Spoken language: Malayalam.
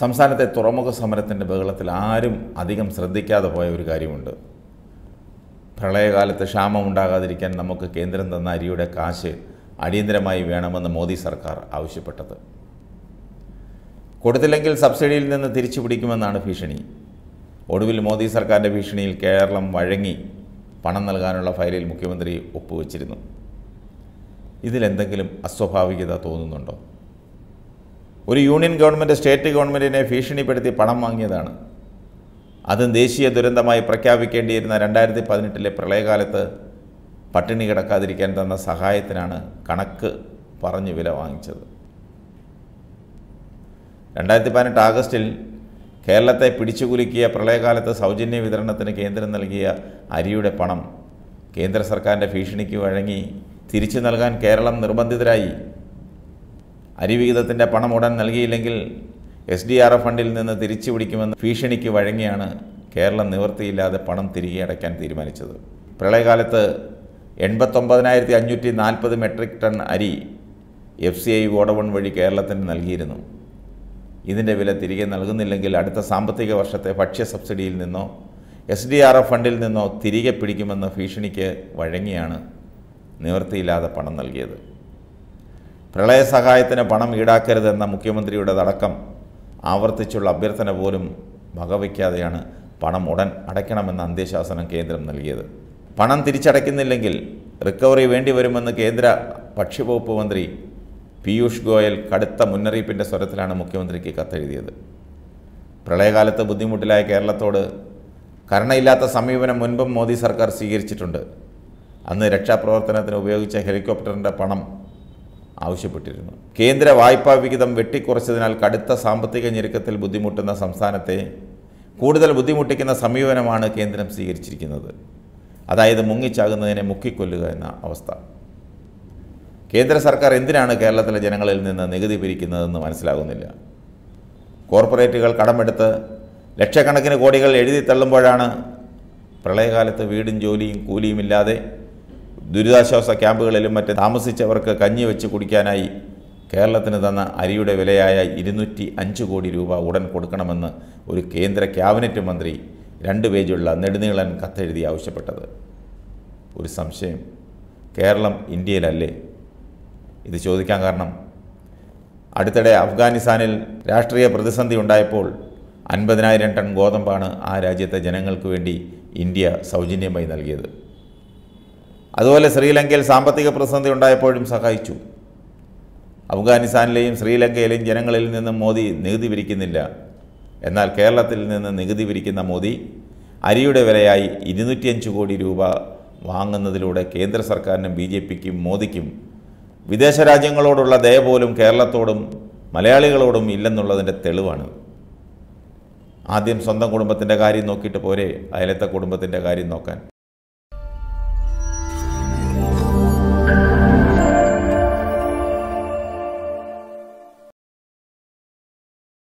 സംസ്ഥാനത്തെ തുറമുഖ സമരത്തിൻ്റെ ബഹളത്തിൽ ആരും അധികം ശ്രദ്ധിക്കാതെ പോയ ഒരു കാര്യമുണ്ട് പ്രളയകാലത്ത് ക്ഷാമം ഉണ്ടാകാതിരിക്കാൻ നമുക്ക് കേന്ദ്രം തന്ന അരിയുടെ കാശ് അടിയന്തരമായി വേണമെന്ന് മോദി സർക്കാർ ആവശ്യപ്പെട്ടത് കൊടുത്തില്ലെങ്കിൽ സബ്സിഡിയിൽ നിന്ന് തിരിച്ചു പിടിക്കുമെന്നാണ് ഭീഷണി ഒടുവിൽ മോദി സർക്കാരിൻ്റെ ഭീഷണിയിൽ കേരളം വഴങ്ങി പണം നൽകാനുള്ള ഫയലിൽ മുഖ്യമന്ത്രി ഒപ്പുവച്ചിരുന്നു ഇതിലെന്തെങ്കിലും അസ്വാഭാവികത തോന്നുന്നുണ്ടോ ഒരു യൂണിയൻ ഗവൺമെൻറ് സ്റ്റേറ്റ് ഗവൺമെൻറ്റിനെ ഭീഷണിപ്പെടുത്തി പണം വാങ്ങിയതാണ് അതും ദേശീയ ദുരന്തമായി പ്രഖ്യാപിക്കേണ്ടിയിരുന്ന രണ്ടായിരത്തി പതിനെട്ടിലെ പ്രളയകാലത്ത് പട്ടിണി കിടക്കാതിരിക്കാൻ തന്ന സഹായത്തിനാണ് കണക്ക് പറഞ്ഞ് വില വാങ്ങിച്ചത് രണ്ടായിരത്തി പതിനെട്ട് ആഗസ്റ്റിൽ കേരളത്തെ പിടിച്ചുകുലുക്കിയ പ്രളയകാലത്ത് സൗജന്യ വിതരണത്തിന് കേന്ദ്രം നൽകിയ അരിയുടെ പണം കേന്ദ്ര സർക്കാരിൻ്റെ ഭീഷണിക്ക് വഴങ്ങി തിരിച്ചു നൽകാൻ കേരളം നിർബന്ധിതരായി അരിവിഹിതത്തിൻ്റെ പണം ഉടൻ നൽകിയില്ലെങ്കിൽ എസ് ഡി ആർ എഫ് ഫണ്ടിൽ നിന്ന് തിരിച്ചു പിടിക്കുമെന്ന് ഭീഷണിക്ക് വഴങ്ങിയാണ് കേരളം നിവൃത്തിയില്ലാതെ പണം തിരികെ അടയ്ക്കാൻ തീരുമാനിച്ചത് പ്രളയകാലത്ത് എൺപത്തൊമ്പതിനായിരത്തി അഞ്ഞൂറ്റി നാൽപ്പത് മെട്രിക് ടൺ അരി എഫ് സി ഐ വോഡവൺ വഴി കേരളത്തിന് നൽകിയിരുന്നു ഇതിൻ്റെ വില തിരികെ നൽകുന്നില്ലെങ്കിൽ അടുത്ത സാമ്പത്തിക വർഷത്തെ ഭക്ഷ്യ സബ്സിഡിയിൽ നിന്നോ എസ് ഡി ആർ എഫ് ഫണ്ടിൽ നിന്നോ തിരികെ പിടിക്കുമെന്ന ഭീഷണിക്ക് വഴങ്ങിയാണ് നിവൃത്തിയില്ലാതെ പണം നൽകിയത് പ്രളയ സഹായത്തിന് പണം ഈടാക്കരുതെന്ന മുഖ്യമന്ത്രിയുടെ അടക്കം ആവർത്തിച്ചുള്ള അഭ്യർത്ഥന പോലും വകവയ്ക്കാതെയാണ് പണം ഉടൻ അടയ്ക്കണമെന്ന അന്ത്യശാസനം കേന്ദ്രം നൽകിയത് പണം തിരിച്ചടയ്ക്കുന്നില്ലെങ്കിൽ റിക്കവറി വേണ്ടി വരുമെന്ന് കേന്ദ്ര ഭക്ഷ്യവകുപ്പ് മന്ത്രി പീയൂഷ് ഗോയൽ കടുത്ത മുന്നറിയിപ്പിൻ്റെ സ്വരത്തിലാണ് മുഖ്യമന്ത്രിക്ക് കത്തെഴുതിയത് പ്രളയകാലത്ത് ബുദ്ധിമുട്ടിലായ കേരളത്തോട് കരുണയില്ലാത്ത സമീപനം മുൻപും മോദി സർക്കാർ സ്വീകരിച്ചിട്ടുണ്ട് അന്ന് രക്ഷാപ്രവർത്തനത്തിന് ഉപയോഗിച്ച ഹെലികോപ്റ്ററിൻ്റെ പണം ആവശ്യപ്പെട്ടിരുന്നു കേന്ദ്ര വായ്പാ വിഹിതം വെട്ടിക്കുറച്ചതിനാൽ കടുത്ത സാമ്പത്തിക ഞെരുക്കത്തിൽ ബുദ്ധിമുട്ടുന്ന സംസ്ഥാനത്തെ കൂടുതൽ ബുദ്ധിമുട്ടിക്കുന്ന സമീപനമാണ് കേന്ദ്രം സ്വീകരിച്ചിരിക്കുന്നത് അതായത് മുങ്ങിച്ചാകുന്നതിനെ മുക്കിക്കൊല്ലുക എന്ന അവസ്ഥ കേന്ദ്ര സർക്കാർ എന്തിനാണ് കേരളത്തിലെ ജനങ്ങളിൽ നിന്ന് നികുതി പിരിക്കുന്നതെന്ന് മനസ്സിലാകുന്നില്ല കോർപ്പറേറ്റുകൾ കടമെടുത്ത് ലക്ഷക്കണക്കിന് കോടികൾ എഴുതി തള്ളുമ്പോഴാണ് പ്രളയകാലത്ത് വീടും ജോലിയും കൂലിയുമില്ലാതെ ദുരിതാശ്വാസ ക്യാമ്പുകളിലും മറ്റ് താമസിച്ചവർക്ക് കഞ്ഞി വെച്ച് കുടിക്കാനായി കേരളത്തിന് തന്ന അരിയുടെ വിലയായ ഇരുന്നൂറ്റി അഞ്ച് കോടി രൂപ ഉടൻ കൊടുക്കണമെന്ന് ഒരു കേന്ദ്ര ക്യാബിനറ്റ് മന്ത്രി രണ്ട് പേജുള്ള നെടുനീളൻ കത്തെഴുതി ആവശ്യപ്പെട്ടത് ഒരു സംശയം കേരളം ഇന്ത്യയിലല്ലേ ഇത് ചോദിക്കാൻ കാരണം അടുത്തിടെ അഫ്ഗാനിസ്ഥാനിൽ രാഷ്ട്രീയ പ്രതിസന്ധി ഉണ്ടായപ്പോൾ അൻപതിനായിരം ടൺ ഗോതമ്പാണ് ആ രാജ്യത്തെ ജനങ്ങൾക്ക് വേണ്ടി ഇന്ത്യ സൗജന്യമായി നൽകിയത് അതുപോലെ ശ്രീലങ്കയിൽ സാമ്പത്തിക പ്രതിസന്ധി ഉണ്ടായപ്പോഴും സഹായിച്ചു അഫ്ഗാനിസ്ഥാനിലെയും ശ്രീലങ്കയിലെയും ജനങ്ങളിൽ നിന്നും മോദി നികുതി പിരിക്കുന്നില്ല എന്നാൽ കേരളത്തിൽ നിന്ന് നികുതി പിരിക്കുന്ന മോദി അരിയുടെ വിലയായി ഇരുന്നൂറ്റിയഞ്ച് കോടി രൂപ വാങ്ങുന്നതിലൂടെ കേന്ദ്ര സർക്കാരിനും ബി ജെ പിക്കും മോദിക്കും വിദേശ രാജ്യങ്ങളോടുള്ള ദയ പോലും കേരളത്തോടും മലയാളികളോടും ഇല്ലെന്നുള്ളതിൻ്റെ തെളിവാണ് ആദ്യം സ്വന്തം കുടുംബത്തിൻ്റെ കാര്യം നോക്കിയിട്ട് പോരെ അയലത്തെ കുടുംബത്തിൻ്റെ കാര്യം നോക്കാൻ